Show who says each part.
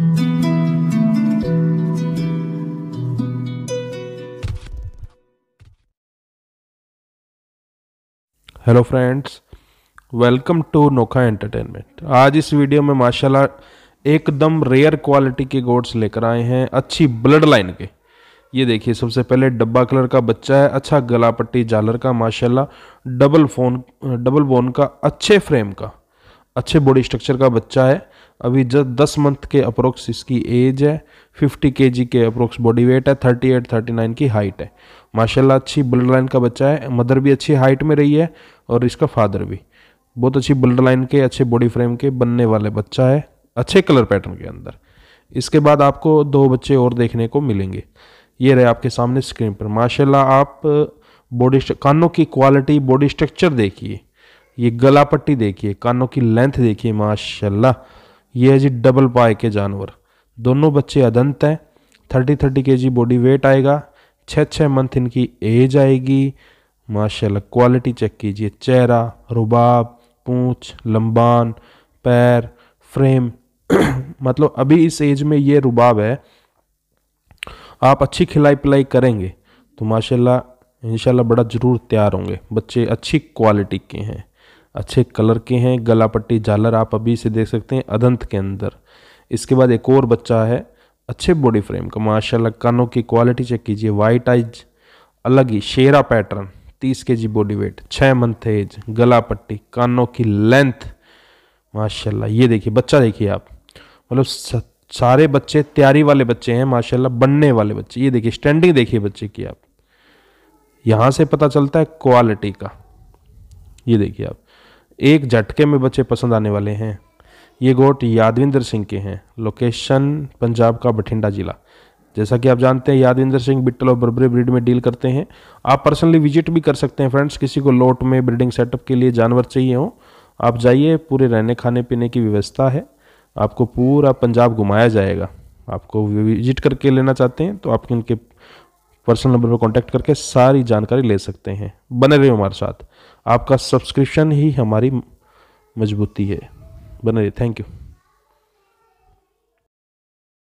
Speaker 1: hello friends welcome to Nokha entertainment आज इस video में माशाल्लाह एकदम रेयर क्वालिटी के गोड्स लेकर आए हैं अच्छी ब्लड लाइन के ये देखिए सबसे पहले डब्बा कलर का बच्चा है अच्छा गला पट्टी जालर का माशाल्लाह डबल फोन डबल बोन का अच्छे फ्रेम का अच्छे बॉडी स्ट्रक्चर का बच्चा है अभी जब दस मंथ के अप्रोक्स इसकी एज है फिफ्टी के जी के अप्रोक्स बॉडी वेट है थर्टी एट थर्टी नाइन की हाइट है माशाल्लाह अच्छी ब्लड लाइन का बच्चा है मदर भी अच्छी हाइट में रही है और इसका फादर भी बहुत अच्छी ब्लड लाइन के अच्छे बॉडी फ्रेम के बनने वाले बच्चा है अच्छे कलर पैटर्न के अंदर इसके बाद आपको दो बच्चे और देखने को मिलेंगे ये रहे आपके सामने स्क्रीन पर माशाल्लाह आप बॉडी कानों की क्वालिटी बॉडी स्ट्रक्चर देखिए ये गला पट्टी देखिए कानों की लेंथ देखिए माशाल्लाह ये है जी डबल पाए के जानवर दोनों बच्चे अदंत हैं थर्टी थर्टी के जी बॉडी वेट आएगा छः छः मंथ इनकी एज आएगी माशाल्लाह क्वालिटी चेक कीजिए चेहरा रुबाब पूँछ लंबान पैर फ्रेम मतलब अभी इस एज में ये रुबाब है आप अच्छी खिलाई पिलाई करेंगे तो माशाल्लाह इंशाल्लाह बड़ा ज़रूर तैयार होंगे बच्चे अच्छी क्वालिटी के हैं अच्छे कलर के हैं गला पट्टी झालर आप अभी से देख सकते हैं अदंत के अंदर इसके बाद एक और बच्चा है अच्छे बॉडी फ्रेम का माशाल्लाह कानों की क्वालिटी चेक कीजिए वाइट आइज अलग ही शेरा पैटर्न तीस के जी बॉडी वेट छः मंथ एज गला पट्टी कानों की लेंथ माशाल्लाह ये देखिए बच्चा देखिए आप मतलब सारे बच्चे तैयारी वाले बच्चे हैं माशाल्लाह बनने वाले बच्चे ये देखिए स्टैंडिंग देखिए बच्चे की आप यहाँ से पता चलता है क्वालिटी का ये देखिए आप एक झटके में बच्चे पसंद आने वाले हैं ये गोट यादविंदर सिंह के हैं लोकेशन पंजाब का बठिंडा जिला जैसा कि आप जानते हैं यादविंदर सिंह बिट्टल और बर्बरे ब्रीड में डील करते हैं आप पर्सनली विजिट भी कर सकते हैं फ्रेंड्स किसी को लोट में ब्रीडिंग सेटअप के लिए जानवर चाहिए हो आप जाइए पूरे रहने खाने पीने की व्यवस्था है आपको पूरा पंजाब घुमाया जाएगा आपको विजिट करके लेना चाहते हैं तो आपके इनके पर्सनल नंबर पर कॉन्टैक्ट करके सारी जानकारी ले सकते हैं बने रहिए हमारे साथ आपका सब्सक्रिप्शन ही हमारी मजबूती है बने रहिए थैंक यू